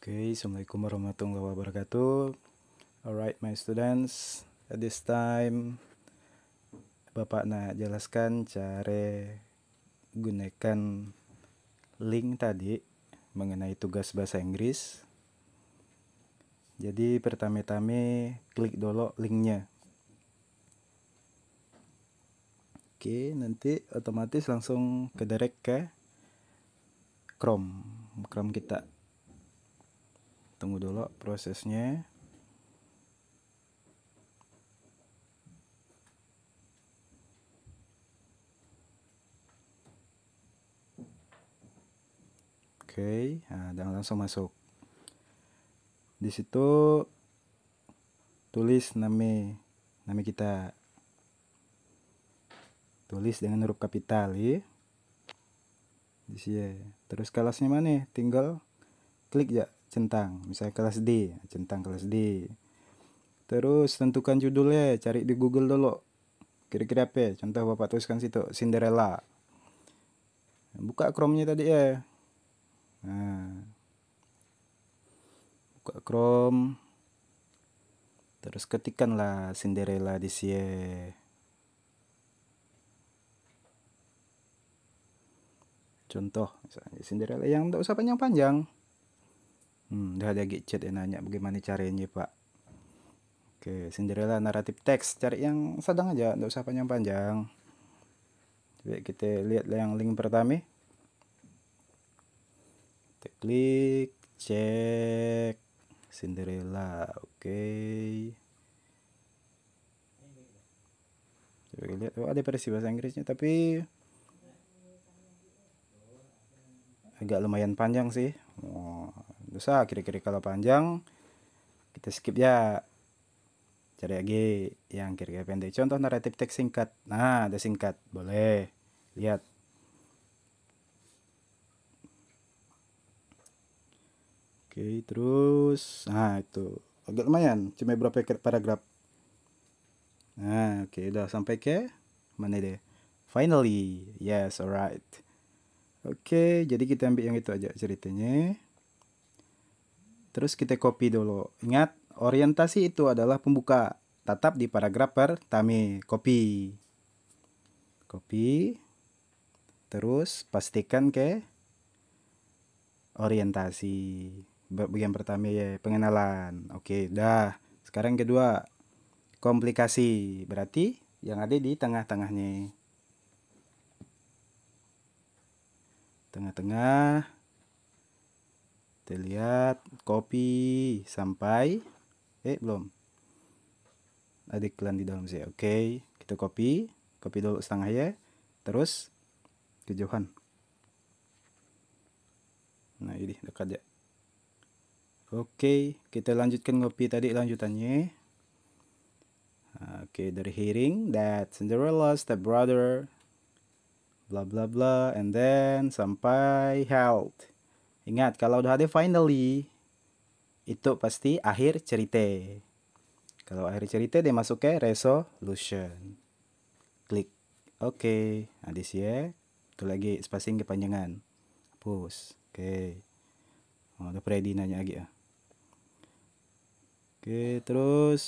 Okay, Assalamualaikum warahmatullahi wabarakatuh. Alright, my students, at this time Bapak nak jelaskan cara gunakan link tadi mengenai tugas bahasa Inggris. Jadi pertama-tama klik dulu linknya. Oke, nanti otomatis langsung ke direct ke Chrome, Chrome kita tunggu dulu prosesnya Oke, nah, dan langsung masuk. Di situ tulis nama nama kita. Tulis dengan huruf kapital ya. Di sini. Terus kelasnya mana? Tinggal klik ya centang misalnya kelas D centang kelas D terus tentukan judulnya cari di Google dulu kira-kira apa ya? contoh bapak tuliskan situ Cinderella buka Chrome-nya tadi ya nah buka Chrome terus ketikkanlah Cinderella di sini contoh misalnya Cinderella yang tidak usah panjang-panjang Hmm, dah ada gadget yang nanya bagaimana caranya pak. Oke, Cinderella naratif teks. Cari yang sedang aja, nggak usah panjang-panjang. Coba kita lihat yang link pertama. Kita klik, cek Cinderella. Oke. Coba kita lihat, oh, ada versi bahasa Inggrisnya, tapi agak lumayan panjang sih. wow susah kira-kira kalau panjang kita skip ya cari lagi yang kira-kira pendek contoh naratif teks singkat nah ada singkat boleh lihat oke terus nah itu agak lumayan cuma berapa paragraf nah oke udah sampai ke mana deh finally yes alright oke jadi kita ambil yang itu aja ceritanya Terus kita copy dulu. Ingat, orientasi itu adalah pembuka. Tatap di paragraf pertama. Copy. Copy. Terus pastikan ke orientasi. Bagian pertama ya, pengenalan. Oke, dah. Sekarang kedua, komplikasi. Berarti yang ada di tengah-tengahnya. Tengah-tengah kita lihat copy sampai eh belum ada iklan di dalam sih oke okay. kita copy copy dulu setengah ya terus ke Johan nah ini dekat ya oke okay. kita lanjutkan kopi tadi lanjutannya oke okay, dari hearing that Cinderella step brother bla bla bla and then sampai health Ingat, kalau udah ada finally, itu pasti akhir cerita. Kalau akhir cerita dia masuk ke resolution. Klik. Oke, okay. nah di sini itu lagi spacing kepanjangan. Hapus. Oke. Okay. Oh, udah ready nanya lagi ya. Oke, okay, terus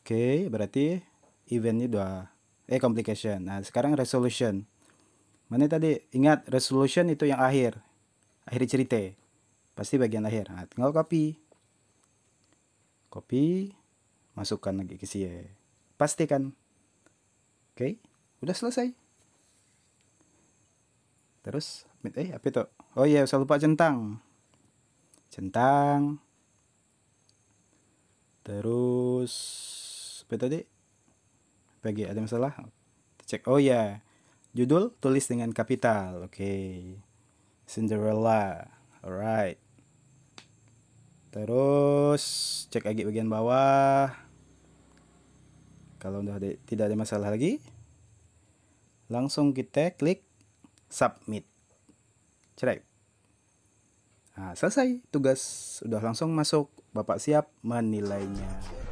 Oke, okay, berarti eventnya dua eh complication. Nah, sekarang resolution. Mana tadi ingat resolution itu yang akhir. Akhir cerita. Pasti bagian akhir. Nah, tinggal copy. Copy masukkan lagi ke sini. Pastikan. Oke, okay. udah selesai. Terus eh apa itu? Oh iya, saya lupa centang. Centang. Terus apa tadi? Bagi ada masalah? Cek. Oh iya. Judul tulis dengan kapital. Oke. Okay. Cinderella. Alright. Terus cek lagi bagian bawah. Kalau udah tidak ada masalah lagi, langsung kita klik submit. Cerai. Nah, selesai tugas. sudah langsung masuk. Bapak siap menilainya.